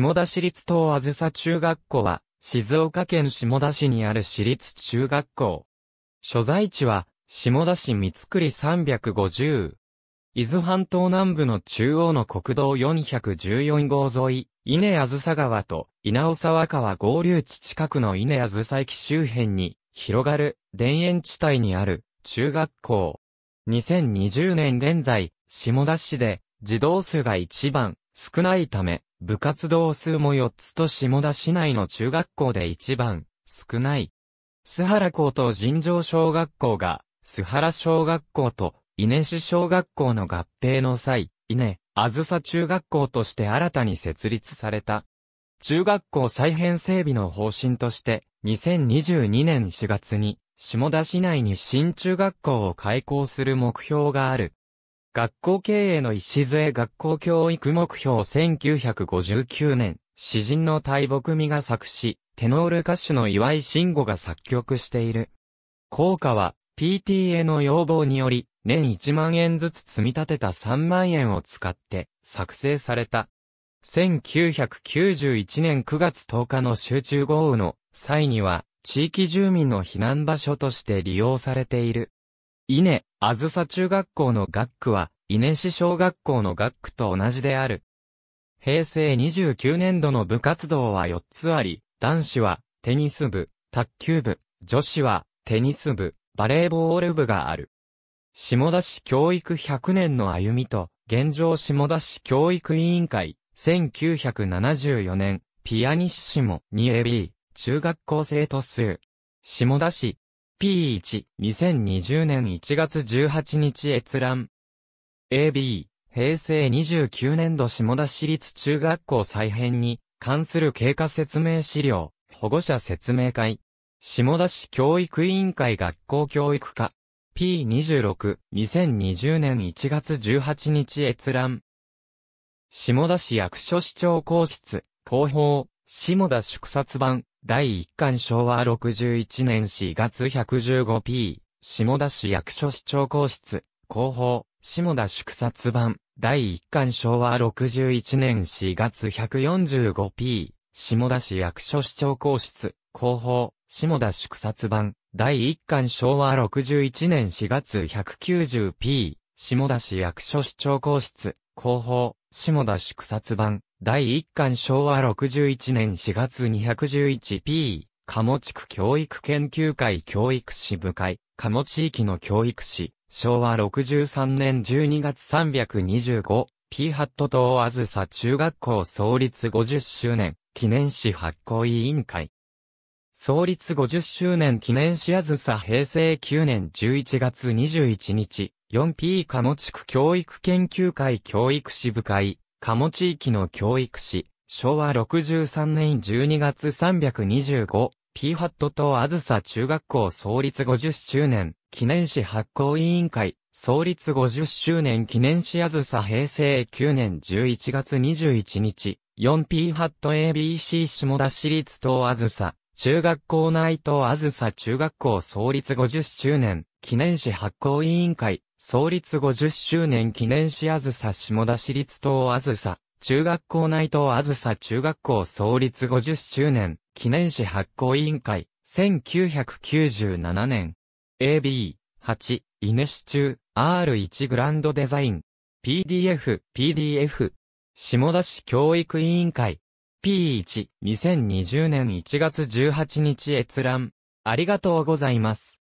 下田市立東あずさ中学校は、静岡県下田市にある市立中学校。所在地は、下田市三り350。伊豆半島南部の中央の国道414号沿い、稲あずさ川と稲尾沢川合流地近くの稲あずさ駅周辺に広がる田園地帯にある中学校。2020年現在、下田市で児童数が一番少ないため、部活動数も4つと下田市内の中学校で一番少ない。須原高等尋常小学校が、須原小学校と稲市小学校の合併の際、稲、あずさ中学校として新たに設立された。中学校再編整備の方針として、2022年4月に、下田市内に新中学校を開校する目標がある。学校経営の礎学校教育目標1959年、詩人の大木美が作詞、テノール歌手の岩井慎吾が作曲している。効果は、PTA の要望により、年1万円ずつ積み立てた3万円を使って、作成された。1991年9月10日の集中豪雨の際には、地域住民の避難場所として利用されている。稲、あずさ中学校の学区は、稲市小学校の学区と同じである。平成29年度の部活動は4つあり、男子は、テニス部、卓球部、女子は、テニス部、バレーボール部がある。下田市教育100年の歩みと、現状下田市教育委員会、1974年、ピアニッシモ 2AB、中学校生徒数。下田市、P1、2020年1月18日閲覧。AB、平成29年度下田市立中学校再編に関する経過説明資料、保護者説明会。下田市教育委員会学校教育課。P26、2020年1月18日閲覧。下田市役所市長公室、広報、下田祝札版、第1巻昭和61年4月 115p、下田市役所市長公室、広報、下田宿殺版、第1巻昭和61年4月 145p、下田市役所市長公室、広報、下田宿殺版、第1巻昭和61年4月 190p、下田市役所市長公室、広報、下田宿殺版、第1巻昭和61年4月 211p、鴨地区教育研究会教育支部会、鴨地域の教育士、昭和63年12月 325p、ハット島あずさ中学校創立50周年、記念誌発行委員会。創立50周年記念誌あずさ平成9年11月21日、4p 鴨地区教育研究会教育支部会、鴨地域の教育士、昭和63年12月 325PHAT とあずさ中学校創立50周年記念誌発行委員会創立50周年記念誌あずさ平成9年11月21日 4PHATABC 下田市立とあずさ中学校内とあずさ中学校創立50周年記念誌発行委員会、創立50周年記念誌あずさ下田市立東あずさ、中学校内東あずさ中学校創立50周年、記念誌発行委員会、1997年。AB、8、イ市中、R1 グランドデザイン。PDF、PDF。下田市教育委員会。P1、2020年1月18日閲覧。ありがとうございます。